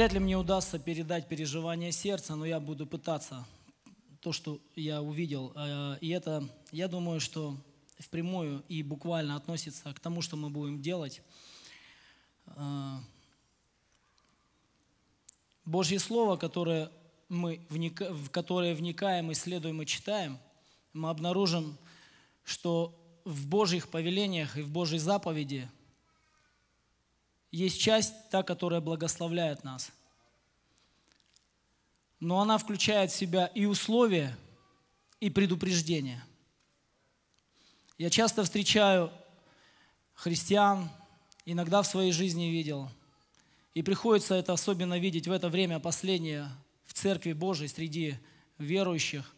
Вряд ли мне удастся передать переживания сердца, но я буду пытаться то, что я увидел. Э, и это, я думаю, что впрямую и буквально относится к тому, что мы будем делать. Э, Божье Слово, которое мы вник в которое вникаем, исследуем и читаем, мы обнаружим, что в Божьих повелениях и в Божьей заповеди – есть часть, та, которая благословляет нас. Но она включает в себя и условия, и предупреждения. Я часто встречаю христиан, иногда в своей жизни видел, и приходится это особенно видеть в это время последнее в Церкви Божией среди верующих,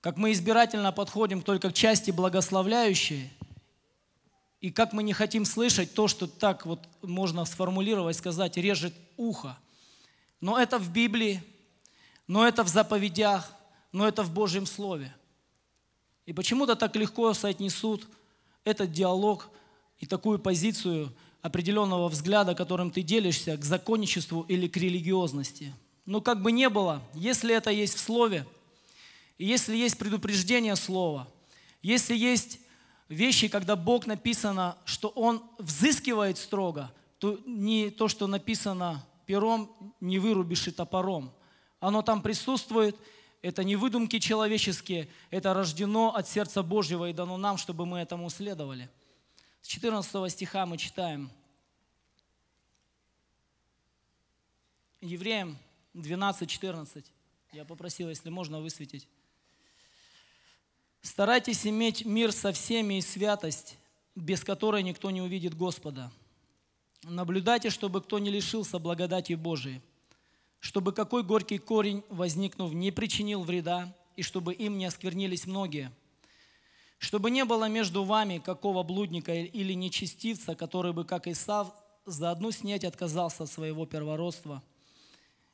как мы избирательно подходим только к части благословляющей, и как мы не хотим слышать то, что так вот можно сформулировать, сказать, режет ухо. Но это в Библии, но это в заповедях, но это в Божьем Слове. И почему-то так легко соотнесут этот диалог и такую позицию определенного взгляда, которым ты делишься, к законничеству или к религиозности. Но как бы не было, если это есть в Слове, если есть предупреждение Слова, если есть вещи, когда Бог написано, что Он взыскивает строго, то не то, что написано пером, не вырубишь и топором. Оно там присутствует, это не выдумки человеческие, это рождено от сердца Божьего и дано нам, чтобы мы этому следовали. С 14 стиха мы читаем. Евреям 12, 14. Я попросил, если можно, высветить. Старайтесь иметь мир со всеми и святость, без которой никто не увидит Господа. Наблюдайте, чтобы кто не лишился благодати Божией, чтобы какой горький корень, возникнув, не причинил вреда, и чтобы им не осквернились многие, чтобы не было между вами какого блудника или нечестивца, который бы, как Исав, за одну снять отказался от своего первородства.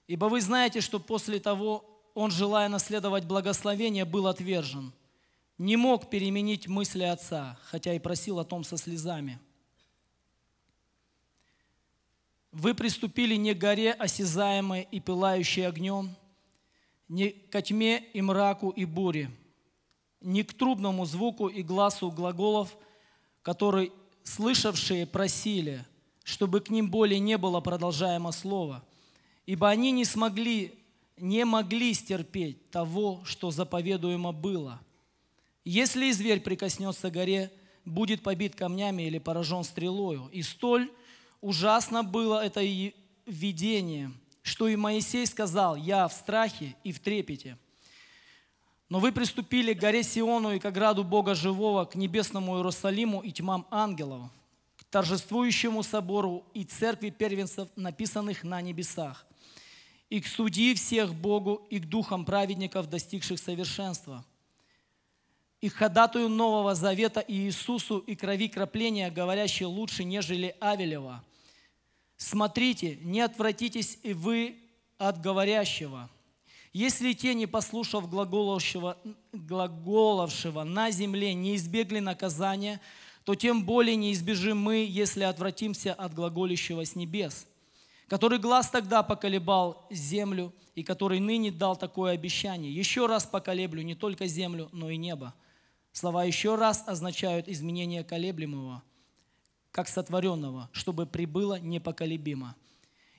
Ибо вы знаете, что после того он, желая наследовать благословение, был отвержен – не мог переменить мысли отца, хотя и просил о том со слезами. Вы приступили не к горе а осязаемой и пылающей огнем, не к тьме и мраку и буре, не к трубному звуку и глазу глаголов, которые слышавшие просили, чтобы к ним более не было продолжаемо слова, ибо они не смогли, не могли стерпеть того, что заповедуемо было – если зверь прикоснется к горе, будет побит камнями или поражен стрелою. И столь ужасно было это видение, что и Моисей сказал, «Я в страхе и в трепете». Но вы приступили к горе Сиону и к ограду Бога Живого, к небесному Иерусалиму и тьмам ангелов, к торжествующему собору и церкви первенцев, написанных на небесах, и к судьи всех Богу, и к духам праведников, достигших совершенства – и ходатую Нового Завета Иисусу и крови кропления, говорящие лучше, нежели Авелева. Смотрите, не отвратитесь и вы от говорящего. Если те, не послушав глаголовшего, глаголовшего на земле, не избегли наказания, то тем более неизбежим мы, если отвратимся от глаголящего с небес, который глаз тогда поколебал землю и который ныне дал такое обещание. Еще раз поколеблю не только землю, но и небо – Слова еще раз означают изменение колеблемого, как сотворенного, чтобы прибыло непоколебимо.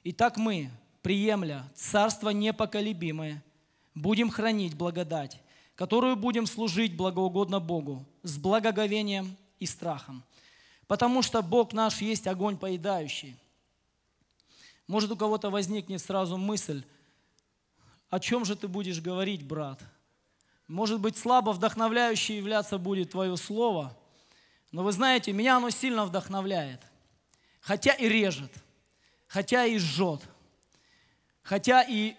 Итак, мы, приемля Царство непоколебимое, будем хранить благодать, которую будем служить благоугодно Богу, с благоговением и страхом. Потому что Бог наш есть огонь поедающий. Может, у кого-то возникнет сразу мысль, о чем же ты будешь говорить, брат – может быть, слабо вдохновляющее являться будет твое слово, но вы знаете, меня оно сильно вдохновляет. Хотя и режет, хотя и жжет, хотя и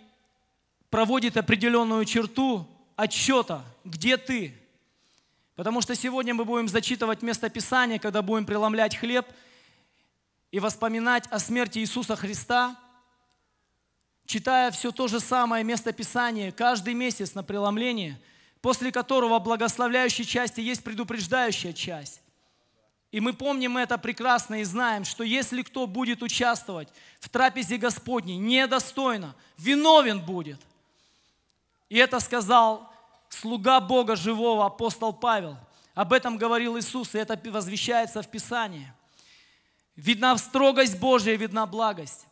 проводит определенную черту отсчета, где ты. Потому что сегодня мы будем зачитывать место Писания, когда будем преломлять хлеб и воспоминать о смерти Иисуса Христа – читая все то же самое место Писания каждый месяц на преломление, после которого в благословляющей части есть предупреждающая часть. И мы помним это прекрасно и знаем, что если кто будет участвовать в трапезе Господней недостойно, виновен будет. И это сказал слуга Бога живого, апостол Павел. Об этом говорил Иисус, и это возвещается в Писании. Видна строгость Божия, видна благость.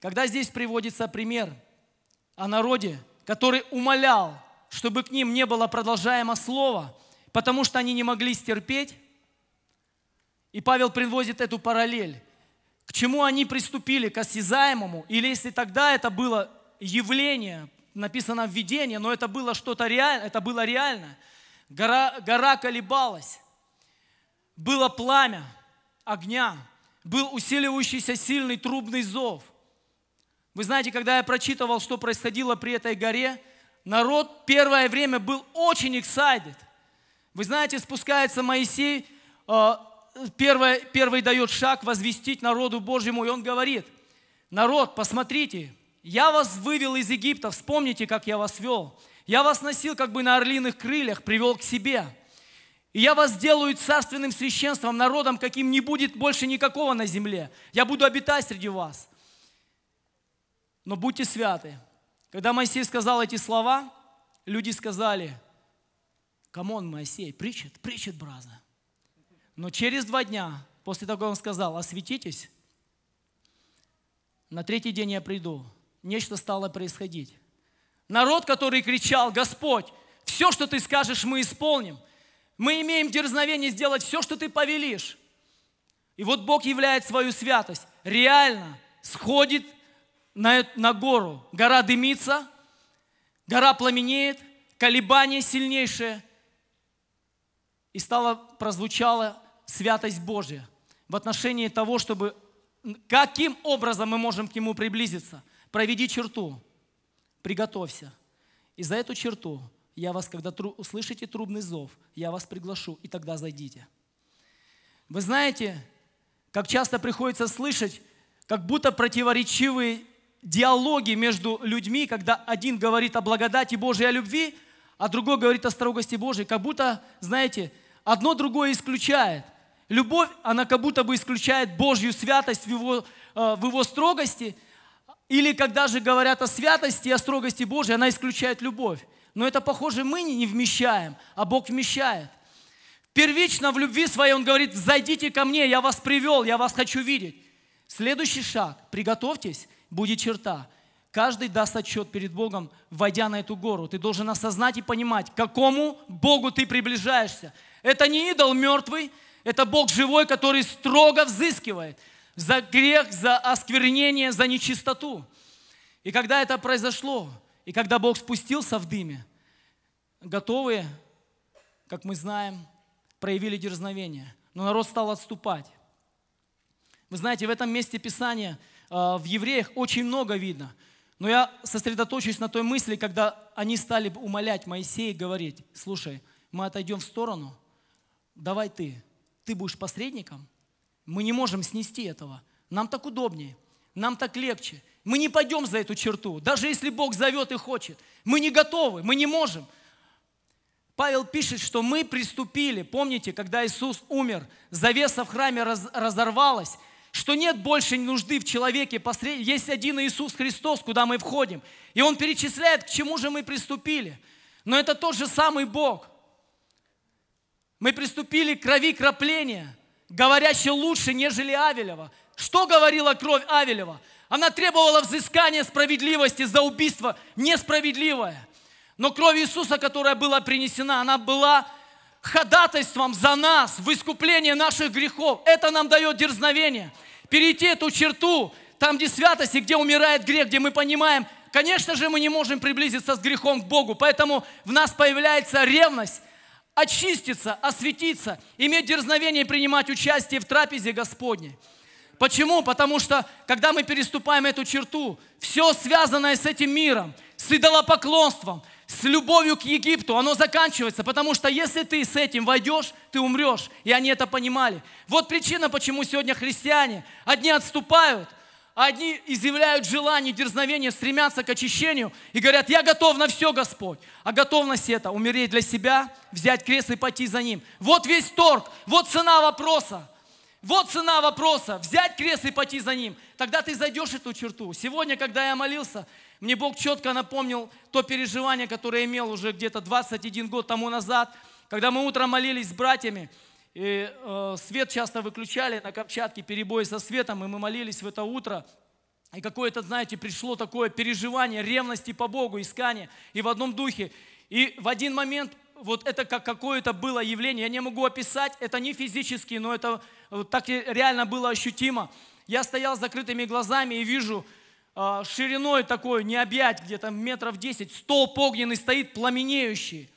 Когда здесь приводится пример о народе, который умолял чтобы к ним не было продолжаемо слова, потому что они не могли стерпеть. И Павел приводит эту параллель. К чему они приступили? К осязаемому? Или если тогда это было явление, написано введение, но это было что-то реально, это было реально. Гора, гора колебалась, было пламя огня, был усиливающийся сильный трубный зов. Вы знаете, когда я прочитывал, что происходило при этой горе, народ первое время был очень excited. Вы знаете, спускается Моисей, а, первый, первый дает шаг возвестить народу Божьему, и он говорит, народ, посмотрите, я вас вывел из Египта, вспомните, как я вас вел. Я вас носил как бы на орлиных крыльях, привел к себе. И я вас сделаю царственным священством, народом, каким не будет больше никакого на земле. Я буду обитать среди вас. Но будьте святы, когда Моисей сказал эти слова, люди сказали, камон, Моисей, причит, причит, браза. Но через два дня, после того, как он сказал, осветитесь, на третий день я приду. Нечто стало происходить. Народ, который кричал, Господь, все, что ты скажешь, мы исполним. Мы имеем дерзновение сделать все, что ты повелишь. И вот Бог являет свою святость. Реально сходит на, на гору. Гора дымится, гора пламенеет, колебание сильнейшее. И стало, прозвучала святость Божья в отношении того, чтобы каким образом мы можем к Нему приблизиться. Проведи черту, приготовься. И за эту черту я вас, когда тру, услышите трубный зов, я вас приглашу, и тогда зайдите. Вы знаете, как часто приходится слышать, как будто противоречивые диалоги между людьми, когда один говорит о благодати Божьей, о любви, а другой говорит о строгости Божьей, как будто, знаете, одно другое исключает. Любовь, она как будто бы исключает Божью святость в его, э, в его строгости, или когда же говорят о святости и о строгости Божьей, она исключает любовь. Но это, похоже, мы не вмещаем, а Бог вмещает. Первично в любви своей Он говорит, зайдите ко мне, я вас привел, я вас хочу видеть. Следующий шаг, приготовьтесь – будет черта. Каждый даст отчет перед Богом, войдя на эту гору. Ты должен осознать и понимать, к какому Богу ты приближаешься. Это не идол мертвый, это Бог живой, который строго взыскивает за грех, за осквернение, за нечистоту. И когда это произошло, и когда Бог спустился в дыме, готовые, как мы знаем, проявили дерзновение. Но народ стал отступать. Вы знаете, в этом месте Писания – Э, в евреях очень много видно. Но я сосредоточусь на той мысли, когда они стали умолять Моисея говорить, слушай, мы отойдем в сторону, давай ты, ты будешь посредником, мы не можем снести этого, нам так удобнее, нам так легче, мы не пойдем за эту черту, даже если Бог зовет и хочет, мы не готовы, мы не можем. Павел пишет, что мы приступили, помните, когда Иисус умер, завеса в храме разорвалась, что нет больше нужды в человеке, есть один Иисус Христос, куда мы входим. И Он перечисляет, к чему же мы приступили. Но это тот же самый Бог. Мы приступили к крови кропления, говорящей лучше, нежели Авелева. Что говорила кровь Авелева? Она требовала взыскания справедливости за убийство несправедливое. Но кровь Иисуса, которая была принесена, она была ходатайством за нас, в искупление наших грехов. Это нам дает дерзновение. Перейти эту черту, там, где святость и где умирает грех, где мы понимаем, конечно же, мы не можем приблизиться с грехом к Богу, поэтому в нас появляется ревность, очиститься, осветиться, иметь дерзновение и принимать участие в трапезе Господней. Почему? Потому что, когда мы переступаем эту черту, все связанное с этим миром, с идолопоклонством, с любовью к Египту, оно заканчивается, потому что если ты с этим войдешь, ты умрешь. И они это понимали. Вот причина, почему сегодня христиане, одни отступают, одни изъявляют желание, дерзновение, стремятся к очищению и говорят, я готов на все, Господь. А готовность это, умереть для себя, взять крест и пойти за ним. Вот весь торг, вот цена вопроса. Вот цена вопроса. Взять крест и пойти за ним. Тогда ты зайдешь эту черту. Сегодня, когда я молился, мне Бог четко напомнил то переживание, которое имел уже где-то 21 год тому назад, когда мы утром молились с братьями, и э, свет часто выключали на Камчатке, перебои со светом, и мы молились в это утро, и какое-то, знаете, пришло такое переживание ревности по Богу, искание, и в одном духе. И в один момент вот это как какое-то было явление, я не могу описать, это не физически, но это вот э, так реально было ощутимо. Я стоял с закрытыми глазами и вижу, а, шириной такой, не объять, где-то метров 10, столб огненный стоит, пламенеющий.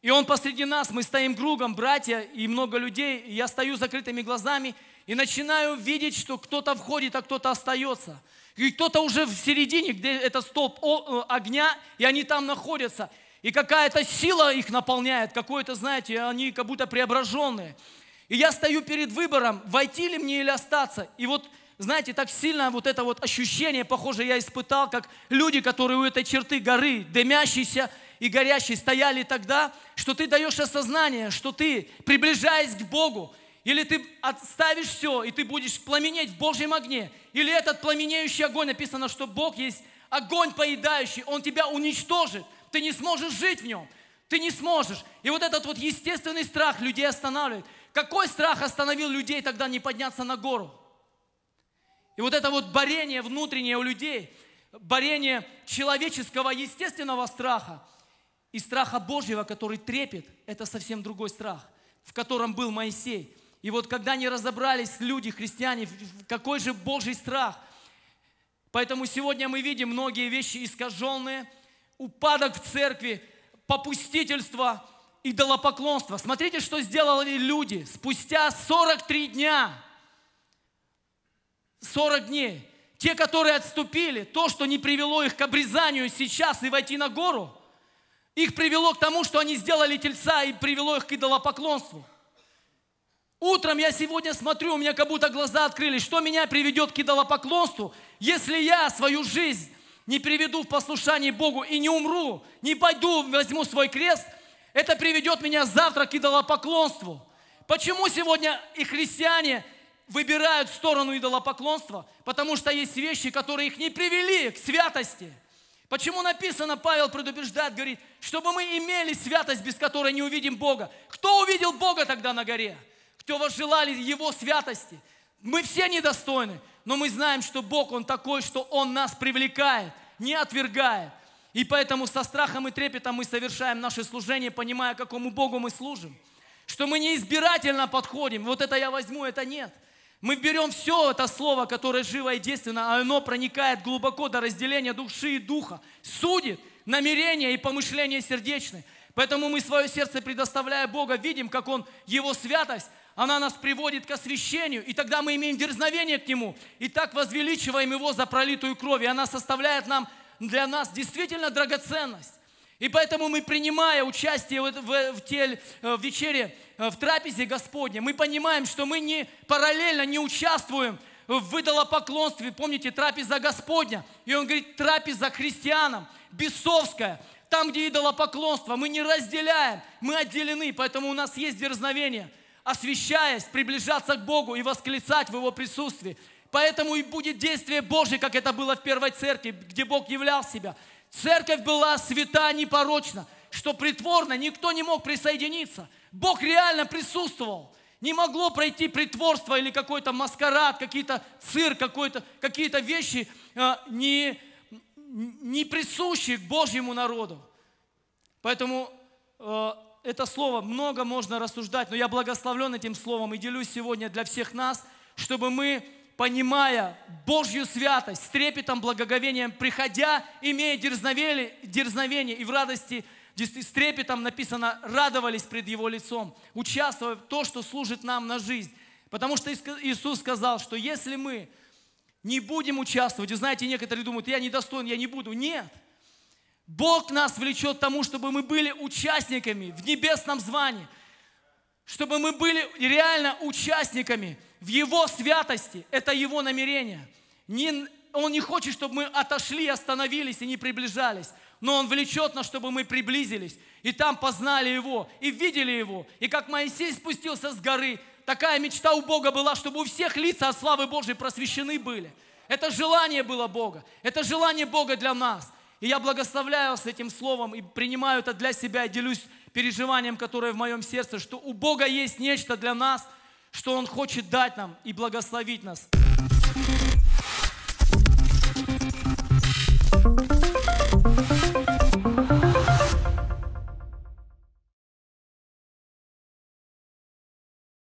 И он посреди нас, мы стоим кругом, братья и много людей, и я стою закрытыми глазами и начинаю видеть, что кто-то входит, а кто-то остается. И кто-то уже в середине, где это столб э, огня, и они там находятся. И какая-то сила их наполняет, какое-то, знаете, они как будто преображенные. И я стою перед выбором, войти ли мне или остаться. И вот знаете, так сильно вот это вот ощущение, похоже, я испытал, как люди, которые у этой черты горы, дымящейся и горящие стояли тогда, что ты даешь осознание, что ты, приближаясь к Богу, или ты отставишь все, и ты будешь пламенеть в Божьем огне, или этот пламенеющий огонь, написано, что Бог есть огонь поедающий, он тебя уничтожит, ты не сможешь жить в нем, ты не сможешь. И вот этот вот естественный страх людей останавливает. Какой страх остановил людей тогда не подняться на гору? И вот это вот борение внутреннее у людей, борение человеческого, естественного страха и страха Божьего, который трепет, это совсем другой страх, в котором был Моисей. И вот когда они разобрались люди, христиане, какой же Божий страх. Поэтому сегодня мы видим многие вещи искаженные, упадок в церкви, попустительство, идолопоклонство. Смотрите, что сделали люди спустя 43 дня – 40 дней. Те, которые отступили, то, что не привело их к обрезанию сейчас и войти на гору, их привело к тому, что они сделали тельца и привело их к идолопоклонству. Утром я сегодня смотрю, у меня как будто глаза открылись, что меня приведет к идолопоклонству, если я свою жизнь не приведу в послушание Богу и не умру, не пойду, возьму свой крест, это приведет меня завтра к идолопоклонству. Почему сегодня и христиане – выбирают сторону идолопоклонства, потому что есть вещи, которые их не привели к святости. Почему написано, Павел предупреждает, говорит, чтобы мы имели святость, без которой не увидим Бога. Кто увидел Бога тогда на горе? Кто возжелали Его святости? Мы все недостойны, но мы знаем, что Бог, Он такой, что Он нас привлекает, не отвергает. И поэтому со страхом и трепетом мы совершаем наше служение, понимая, какому Богу мы служим. Что мы не избирательно подходим, вот это я возьму, это нет – мы берем все это слово, которое живо и действенно, а оно проникает глубоко до разделения души и духа, судит намерения и помышления сердечные. Поэтому мы свое сердце, предоставляя Бога, видим, как Он, Его святость, она нас приводит к освящению, и тогда мы имеем дерзновение к Нему, и так возвеличиваем Его за пролитую кровь, и она составляет нам, для нас действительно драгоценность. И поэтому мы, принимая участие в, в, в, тель, э, в вечере, э, в трапезе Господне, мы понимаем, что мы не параллельно не участвуем в выдалопоклонстве. Помните, трапеза Господня. И он говорит, трапеза христианам, бесовская, там, где идолопоклонство. Мы не разделяем, мы отделены, поэтому у нас есть дерзновение, освещаясь, приближаться к Богу и восклицать в Его присутствии. Поэтому и будет действие Божье, как это было в первой церкви, где Бог являл себя. Церковь была свята, непорочна, что притворно никто не мог присоединиться. Бог реально присутствовал. Не могло пройти притворство или какой-то маскарад, какие-то цирк, какой-то, какие-то вещи э, не, не присущие к Божьему народу. Поэтому э, это слово много можно рассуждать, но я благословлен этим словом и делюсь сегодня для всех нас, чтобы мы понимая Божью святость, с трепетом, благоговением, приходя, имея дерзновение, дерзновение и в радости, с трепетом написано, радовались пред Его лицом, участвуя в то, что служит нам на жизнь. Потому что Иисус сказал, что если мы не будем участвовать, и знаете, некоторые думают, я недостоин, я не буду. Нет. Бог нас влечет к тому, чтобы мы были участниками в небесном звании, чтобы мы были реально участниками – в Его святости. Это Его намерение. Не, он не хочет, чтобы мы отошли, остановились и не приближались. Но Он влечет нас, чтобы мы приблизились. И там познали Его, и видели Его. И как Моисей спустился с горы, такая мечта у Бога была, чтобы у всех лица от славы Божьей просвещены были. Это желание было Бога. Это желание Бога для нас. И я благословляю с этим словом и принимаю это для себя и делюсь переживанием, которое в моем сердце, что у Бога есть нечто для нас – что Он хочет дать нам и благословить нас.